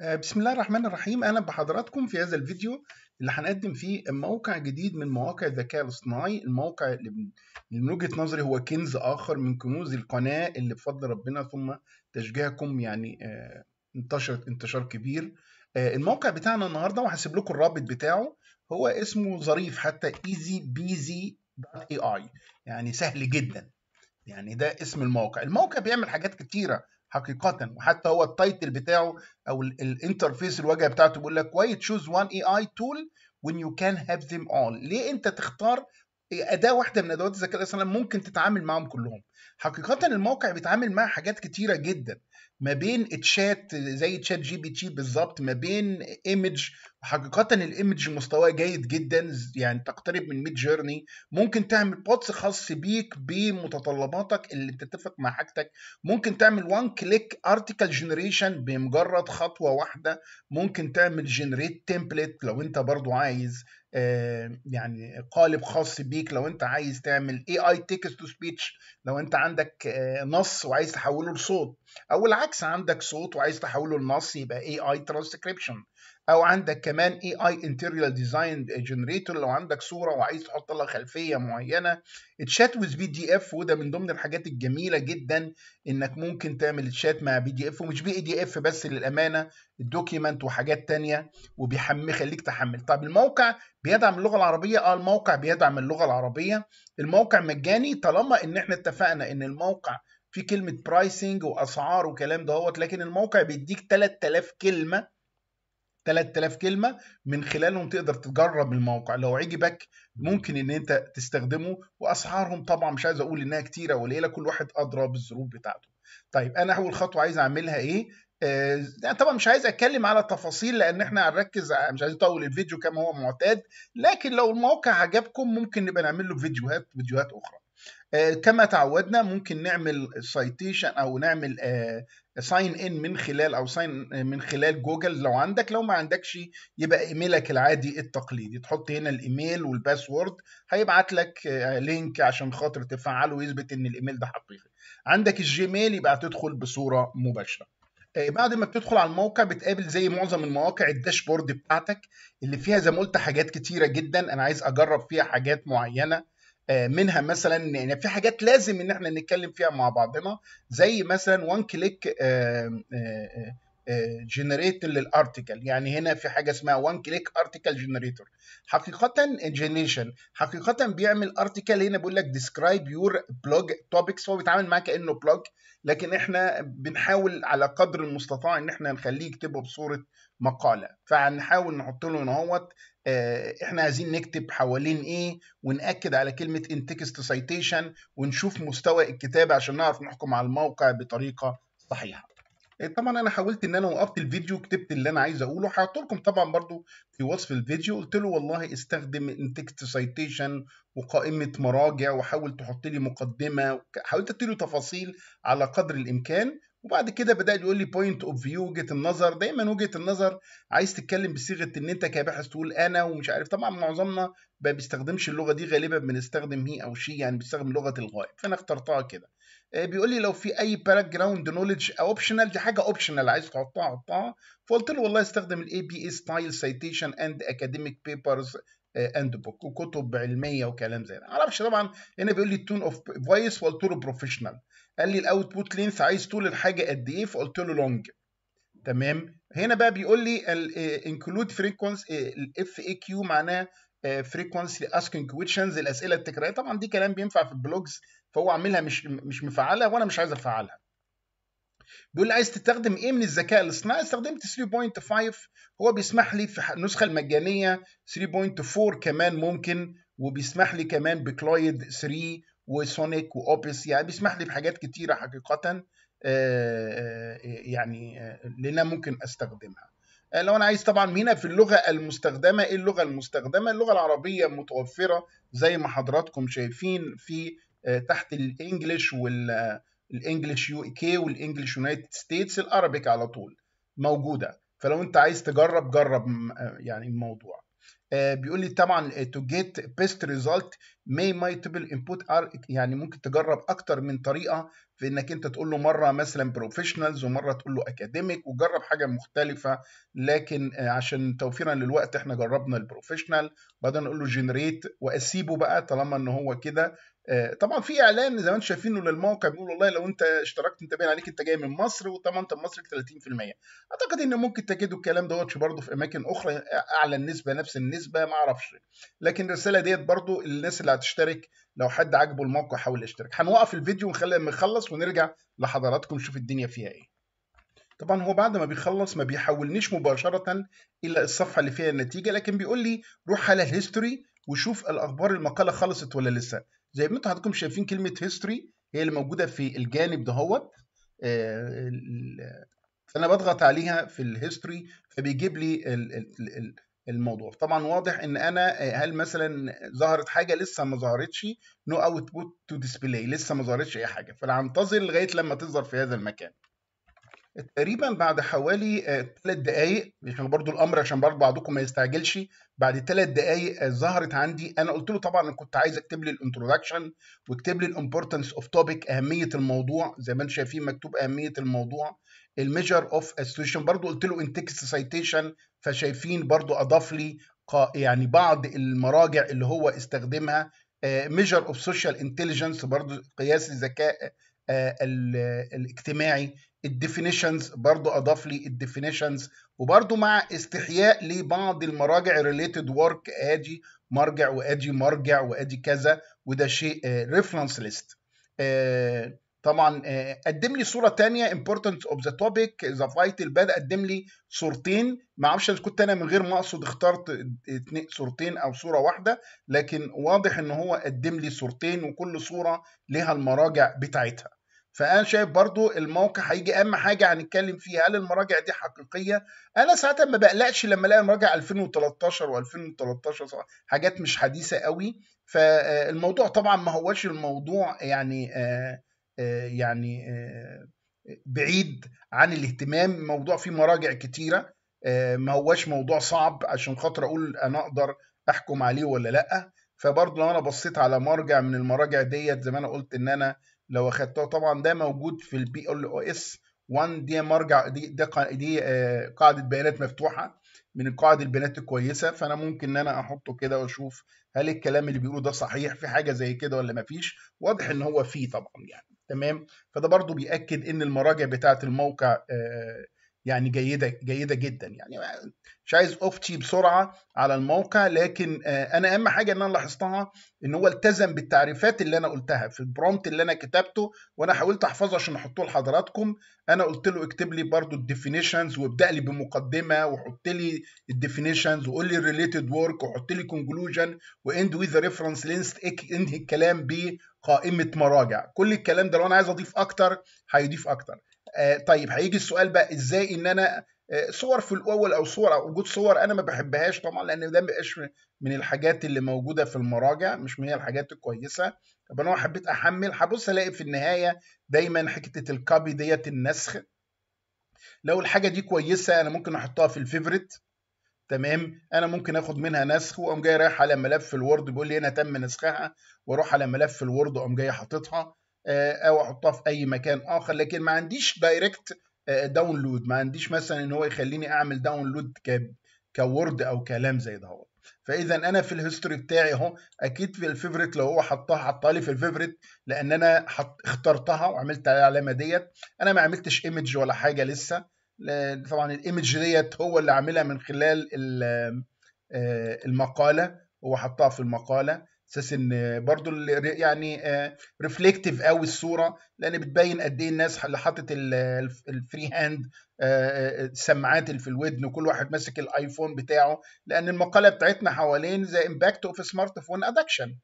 آه، بسم الله الرحمن الرحيم اهلا بحضراتكم في هذا الفيديو اللي هنقدم فيه موقع جديد من مواقع الذكاء الاصطناعي الموقع اللي من وجهه نظري هو كنز اخر من كنوز القناه اللي بفضل ربنا ثم تشجيعكم يعني آه، انتشرت انتشار كبير آه، الموقع بتاعنا النهارده وهسيب لكم الرابط بتاعه هو اسمه ظريف حتى اي يعني سهل جدا يعني ده اسم الموقع الموقع بيعمل حاجات كتيره حقيقه وحتى هو التايتل بتاعه او الانترفيس الواجهه بتاعته بيقول لك why choose one AI tool when you can have them all ليه انت تختار إيه، اداه واحده من ادوات الذكاء الاصطناعي ممكن تتعامل معاهم كلهم حقيقه الموقع بيتعامل مع حاجات كتيره جدا ما بين تشات زي تشات جي بي تي بالظبط ما بين ايمج حقيقه الايمج مستواه جيد جدا يعني تقترب من ميد جيرني ممكن تعمل بوتس خاص بيك بمتطلباتك اللي بتتفق مع حاجتك ممكن تعمل وان كليك ارتكل جنريشن بمجرد خطوه واحده ممكن تعمل جنريت تمبلت لو انت برضو عايز آه، يعني قالب خاص بيك لو انت عايز تعمل اي اي تكست تو سبيتش لو انت انت عندك آه، نص وعايز تحوله لصوت او العكس عندك صوت وعايز تحوله لنص يبقى اي اي ترانسكريبشن او عندك كمان اي اي انتريال ديزاين جنريتور لو عندك صوره وعايز تحط لها خلفيه معينه اتشات ويز بي دي اف وده من ضمن الحاجات الجميله جدا انك ممكن تعمل اتشات مع بي دي اف ومش بي دي اف بس للامانه الدوكيمنت وحاجات تانية وبيحمي خليك تحمل طب الموقع بيدعم اللغه العربيه اه الموقع بيدعم اللغه العربيه الموقع مجاني طالما ان احنا اتفقنا ان الموقع في كلمه برايسنج واسعار وكلام دهوت لكن الموقع بيديك 3000 كلمه 3000 كلمه من خلالهم تقدر تجرب الموقع لو عجبك ممكن ان انت تستخدمه واسعارهم طبعا مش عايز اقول انها كتيره قليله كل واحد ادرى بالظروف بتاعته طيب انا اول خطوه عايز اعملها ايه آه يعني طبعا مش عايز اتكلم على تفاصيل لان احنا هنركز مش عايز اطول الفيديو كما هو معتاد لكن لو الموقع عجبكم ممكن نبقى نعمل له فيديوهات فيديوهات اخرى آه، كما تعودنا ممكن نعمل سايتيشن او نعمل ساين آه، ان من خلال او ساين آه، من خلال جوجل لو عندك لو ما عندكش يبقى ايميلك العادي التقليدي تحط هنا الايميل والباسورد هيبعت لك لينك عشان خاطر تفعله ويثبت ان الايميل ده حقيقي عندك الجيميل يبقى هتدخل بصوره مباشره بعد ما بتدخل على الموقع بتقابل زي معظم المواقع الداشبورد بتاعتك اللي فيها زي ما قلت حاجات كتيره جدا انا عايز اجرب فيها حاجات معينه آه، منها مثلا يعني في حاجات لازم ان احنا نتكلم فيها مع بعضنا زي مثلا وان كليك جنريت للارتكل يعني هنا في حاجه اسمها وان كليك ارتكل جنريتور حقيقه جنريشن حقيقه بيعمل ارتكل هنا بيقول لك ديسكرايب يور بلوج توبكس هو بيتعامل معاه كانه بلوج لكن احنا بنحاول على قدر المستطاع ان احنا نخليه يكتبه بصوره مقاله فهنحاول نحط له ان هو آه، احنا عايزين نكتب حوالين ايه ونأكد على كلمة انتكست سيتيشن ونشوف مستوى الكتابة عشان نعرف نحكم على الموقع بطريقة صحيحة آه، طبعا انا حاولت ان انا وقفت الفيديو كتبت اللي انا عايز اقوله هحط لكم طبعا برضو في وصف الفيديو قلت له والله استخدم انتكست سايتيشن وقائمه مراجع وحاول تحط لي مقدمه حاولت اديله تفاصيل على قدر الامكان وبعد كده بدا يقول لي بوينت اوف فيو وجهه النظر دايما وجهه النظر عايز تتكلم بصيغه ان انت كباحث تقول انا ومش عارف طبعا معظمنا ما بيستخدمش اللغه دي غالبا بنستخدم هي او شي يعني بيستخدم لغه الغائب فانا اخترتها كده آه، بيقول لي لو في اي باك جراوند نولج اوبشنال دي حاجه اوبشنال عايز تحطها حطها فقلت له والله استخدم الاي بي اي ستايل سيتيشن اند اكاديميك بيبرز اند آه، بوك وكتب علميه وكلام زي ده ما اعرفش طبعا هنا بيقول لي التون اوف فويس وقلت له بروفيشنال قال لي الاوتبوت لينث عايز طول الحاجه قد ايه فقلت له لونج تمام هنا بقى بيقول لي انكلود فريكونس الاف اي كيو معناه فريكونسي اسكينج كويشنز الاسئله التكراريه طبعا دي كلام بينفع في البلوجز فهو عاملها مش مش مفعلها وانا مش عايز افعلها بيقول لي عايز تستخدم ايه من الذكاء الاصطناعي استخدمت 3.5 هو بيسمح لي في النسخه المجانيه 3.4 كمان ممكن وبيسمح لي كمان بكلايد 3 وسونيك واوبس يعني بيسمح لي بحاجات كتيره حقيقه آه، آه، يعني آه، لنا ممكن استخدمها لو انا عايز طبعا هنا في اللغه المستخدمه ايه اللغه المستخدمه اللغه العربيه متوفره زي ما حضراتكم شايفين في تحت الانجليش وال الانجليش يو كي والانجليش يونايتد ستيتس الارابيك على طول موجوده فلو انت عايز تجرب جرب يعني الموضوع آه، بيقول لي طبعا تو جيت بيست ريزلت may multiple انبوت ار يعني ممكن تجرب اكتر من طريقه في انك انت تقول له مره مثلا بروفيشنالز ومره تقول له اكاديميك وجرب حاجه مختلفه لكن آه، عشان توفيرا للوقت احنا جربنا البروفيشنال بعدين نقول له جنريت واسيبه بقى طالما ان هو كده آه، طبعا في اعلان زي ما انتم شايفينه للموقع بيقول والله لو انت اشتركت انت باين عليك انت جاي من مصر وضمنت لمصرك 30% اعتقد ان ممكن تجدوا الكلام دوت برضه في اماكن اخرى اعلى النسبه نفس النسبه ما اعرفش لكن الرساله ديت برضه الناس اللي هتشترك لو حد عاجبه الموقع حاول يشترك هنوقف الفيديو ونخلي لما يخلص ونرجع لحضراتكم نشوف الدنيا فيها ايه طبعا هو بعد ما بيخلص ما بيحولنيش مباشره الى الصفحه اللي فيها النتيجه لكن بيقول لي روح على الهيستوري وشوف الاخبار المقاله خلصت ولا لسه زي ما انتم حضراتكم شايفين كلمه هيستوري هي اللي موجوده في الجانب دهوت فانا آه، بضغط عليها في الهيستوري فبيجيب لي الموضوع طبعا واضح ان انا آه، هل مثلا ظهرت حاجه لسه ما ظهرتش نو اوتبوت تو ديسبلاي لسه ما ظهرتش اي حاجه فانا هنتظر لغايه لما تظهر في هذا المكان تقريبا بعد حوالي ثلاث آه، دقائق عشان برضو الامر عشان برضو بعضكم ما يستعجلش بعد ثلاث دقائق آه، ظهرت عندي انا قلت له طبعا انا كنت عايز اكتب لي الانترودكشن واكتب لي الامبورتنس اوف توبيك اهميه الموضوع زي ما انتم شايفين مكتوب اهميه الموضوع الميجر اوف اسوشن برضو قلت له ان تكست سايتيشن فشايفين برضو اضاف لي يعني بعض المراجع اللي هو استخدمها ميجر اوف سوشيال انتليجنس برضو قياس الذكاء آه، الاجتماعي الديفينيشنز برضو اضاف لي الديفينيشنز وبرضو مع استحياء لبعض المراجع ريليتد ورك ادي مرجع وادي مرجع وادي كذا وده شيء ريفرنس آه، ليست آه، طبعا قدم لي صوره تانية امبورتنت اوف ذا توبيك ذا فايتل باد قدم لي صورتين ما اعرفش كنت انا من غير ما اقصد اخترت صورتين او صوره واحده لكن واضح ان هو قدم لي صورتين وكل صوره لها المراجع بتاعتها فانا شايف برضو الموقع هيجي اهم حاجه هنتكلم فيها هل المراجع دي حقيقيه انا ساعتها ما بقلقش لما الاقي مراجع 2013 و2013 حاجات مش حديثه قوي فالموضوع طبعا ما هوش الموضوع يعني آه، آه، يعني آه، بعيد عن الاهتمام موضوع فيه مراجع كتيره ما هوش موضوع صعب عشان خاطر اقول انا اقدر احكم عليه ولا لا فبرضه لو انا بصيت على مرجع من المراجع ديت زي ما انا قلت ان انا لو اخدتها طبعا ده موجود في البي ال او اس 1 دي مرجع دي دي, دي آه، قاعده بيانات مفتوحه من قاعده البيانات الكويسه فانا ممكن ان انا احطه كده واشوف هل الكلام اللي بيقوله ده صحيح في حاجه زي كده ولا ما فيش واضح ان هو فيه طبعا يعني تمام فده برضو بياكد ان المراجع بتاعه الموقع آه يعني جيده جيده جدا يعني مش عايز افتي بسرعه على الموقع لكن آه، انا اهم حاجه ان انا لاحظتها ان هو التزم بالتعريفات اللي انا قلتها في البرومت اللي انا كتبته وانا حاولت احفظه عشان احطه لحضراتكم انا قلت له اكتب لي برده الديفينيشنز وابدا لي بمقدمه وحط لي الديفينيشنز وقول لي الريليتد ورك وحط لي كونكلوجن واند ويز ريفرنس لينست انهي الكلام بقائمه مراجع كل الكلام ده لو انا عايز اضيف اكتر هيضيف اكتر آه، طيب هيجي السؤال بقى ازاي ان انا آه، صور في الاول او صور او وجود صور انا ما بحبهاش طبعا لان ده ما من الحاجات اللي موجوده في المراجع مش من هي الحاجات الكويسه طب انا حبيت احمل هبص الاقي في النهايه دايما حته الكابي ديت النسخ لو الحاجه دي كويسه انا ممكن احطها في الفيفوريت تمام انا ممكن اخد منها نسخ واقوم جاي رايح على ملف الوورد بيقول لي هنا تم نسخها واروح على ملف الوورد واقوم جاي حاططها آه، او احطها في اي مكان اخر لكن ما عنديش دايركت آه، داونلود ما عنديش مثلا ان هو يخليني اعمل داونلود كورد او كلام زي ده فاذا انا في الهيستوري بتاعي اهو اكيد في الفيفوريت لو هو حطها حطها لي في الفيفوريت لان انا حط اخترتها وعملت عليها العلامه ديت انا ما عملتش ايمج ولا حاجه لسه طبعا الايمج ديت هو اللي عاملها من خلال آه، المقاله هو حطها في المقاله اساس ان برضو يعني ريفليكتيف آه، قوي الصوره لان بتبين قد ايه الناس اللي حاطط الفري هاند السماعات آه، آه، اللي في الودن وكل واحد ماسك الايفون بتاعه لان المقاله بتاعتنا حوالين ذا امباكت اوف سمارت فون ادكشن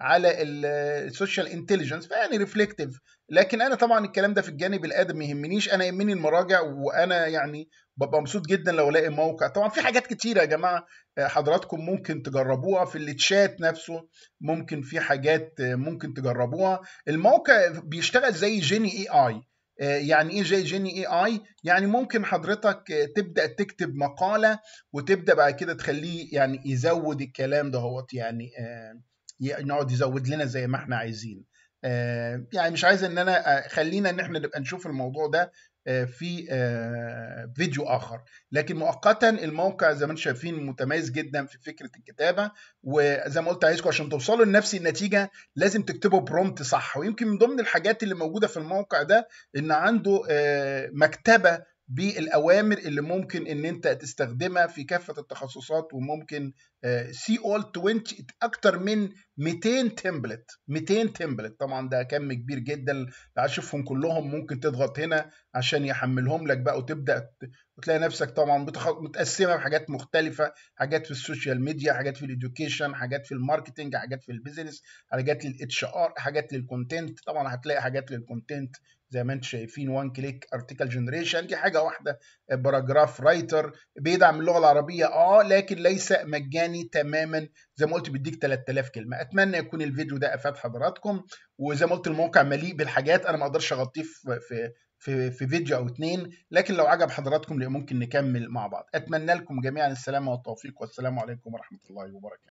على السوشيال انتليجنس فيعني ريفليكتيف لكن انا طبعا الكلام ده في الجانب الادبي ما يهمنيش انا يهمني المراجع وانا يعني ببقى مبسوط جدا لو الاقي موقع طبعا في حاجات كتيره يا جماعه آه، حضراتكم ممكن تجربوها في التشات نفسه ممكن في حاجات آه، ممكن تجربوها الموقع بيشتغل زي جيني اي اي آه، يعني ايه زي جيني اي اي يعني ممكن حضرتك تبدا تكتب مقاله وتبدا بعد كده تخليه يعني يزود الكلام دهوت يعني نقعد يزود لنا زي ما احنا عايزين يعني مش عايز ان انا خلينا ان احنا نبقى نشوف الموضوع ده آه، في آه، فيديو اخر لكن مؤقتا الموقع زي ما انتم شايفين متميز جدا في فكره الكتابه وزي ما قلت عايزكم عشان توصلوا لنفس النتيجه لازم تكتبوا برومت صح ويمكن من ضمن الحاجات اللي موجوده في الموقع ده ان عنده آه، مكتبه بالاوامر اللي ممكن ان انت تستخدمها في كافه التخصصات وممكن آه، سي اول 20 اكتر من 200 تمبلت 200 تمبلت طبعا ده كم كبير جدا اشوفهم كلهم ممكن تضغط هنا عشان يحملهم لك بقى وتبدا وتلاقي نفسك طبعا متقسمه بحاجات مختلفه حاجات في السوشيال ميديا حاجات في الاديوكيشن حاجات في الماركتنج حاجات في البيزنس حاجات للاتش ار حاجات للكونتنت طبعا هتلاقي حاجات للكونتنت زي ما انتم شايفين وان كليك ارتكل جنريشن دي حاجه واحده باراجراف رايتر بيدعم اللغه العربيه اه لكن ليس مجاني تماما زي ما قلت بيديك 3000 كلمه اتمنى يكون الفيديو ده افاد حضراتكم وزي ما قلت الموقع مليء بالحاجات انا ما اقدرش اغطيه في في في فيديو او اتنين لكن لو عجب حضراتكم ممكن نكمل مع بعض اتمنى لكم جميعا السلامه والتوفيق والسلام عليكم ورحمه الله وبركاته